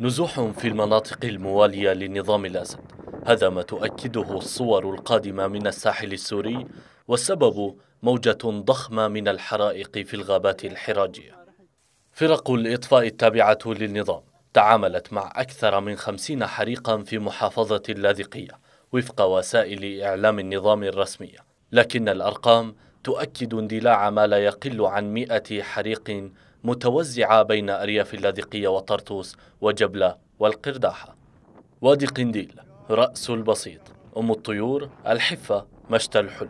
نزوح في المناطق الموالية لنظام الأسد هذا ما تؤكده الصور القادمة من الساحل السوري والسبب موجة ضخمة من الحرائق في الغابات الحراجية فرق الإطفاء التابعة للنظام تعاملت مع أكثر من خمسين حريقا في محافظة اللاذقية وفق وسائل إعلام النظام الرسمية لكن الأرقام تؤكد اندلاع ما لا يقل عن مئة حريق متوزعة بين أرياف اللاذقية وطرطوس وجبلة والقرداحة وادي قنديل رأس البسيط أم الطيور الحفة مشتى الحلو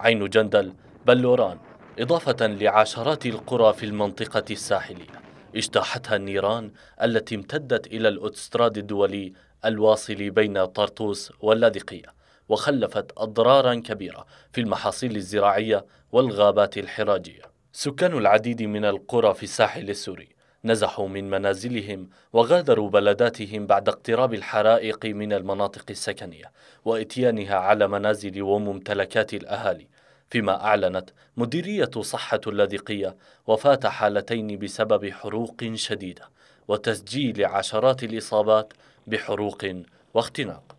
عين جندل بلوران إضافة لعشرات القرى في المنطقة الساحلية اجتاحتها النيران التي امتدت إلى الأوتستراد الدولي الواصل بين طرطوس واللاذقية وخلفت أضرارا كبيرة في المحاصيل الزراعية والغابات الحراجية سكان العديد من القرى في الساحل السوري نزحوا من منازلهم وغادروا بلداتهم بعد اقتراب الحرائق من المناطق السكنية وإتيانها على منازل وممتلكات الأهالي فيما أعلنت مديرية صحة اللاذقية وفاة حالتين بسبب حروق شديدة وتسجيل عشرات الإصابات بحروق واختناق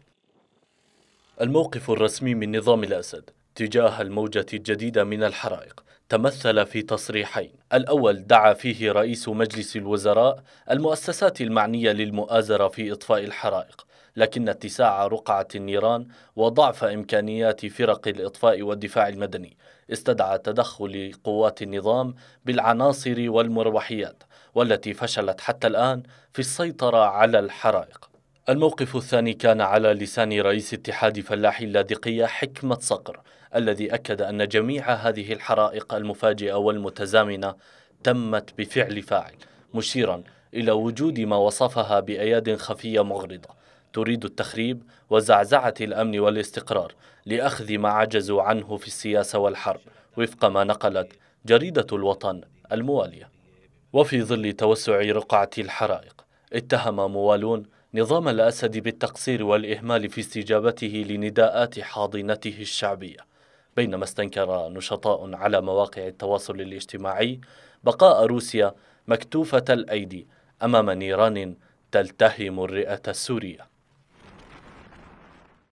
الموقف الرسمي من نظام الأسد تجاه الموجة الجديدة من الحرائق تمثل في تصريحين الأول دعا فيه رئيس مجلس الوزراء المؤسسات المعنية للمؤازرة في إطفاء الحرائق لكن اتساع رقعة النيران وضعف إمكانيات فرق الإطفاء والدفاع المدني استدعى تدخل قوات النظام بالعناصر والمروحيات والتي فشلت حتى الآن في السيطرة على الحرائق الموقف الثاني كان على لسان رئيس اتحاد فلاحي اللاذقية حكمة صقر الذي أكد أن جميع هذه الحرائق المفاجئة والمتزامنة تمت بفعل فاعل مشيرا إلى وجود ما وصفها بأياد خفية مغرضة تريد التخريب وزعزعة الأمن والاستقرار لأخذ ما عجزوا عنه في السياسة والحرب وفق ما نقلت جريدة الوطن الموالية وفي ظل توسع رقعة الحرائق اتهم موالون نظام الأسد بالتقصير والإهمال في استجابته لنداءات حاضنته الشعبية بينما استنكر نشطاء على مواقع التواصل الاجتماعي بقاء روسيا مكتوفة الأيدي أمام نيران تلتهم الرئة السورية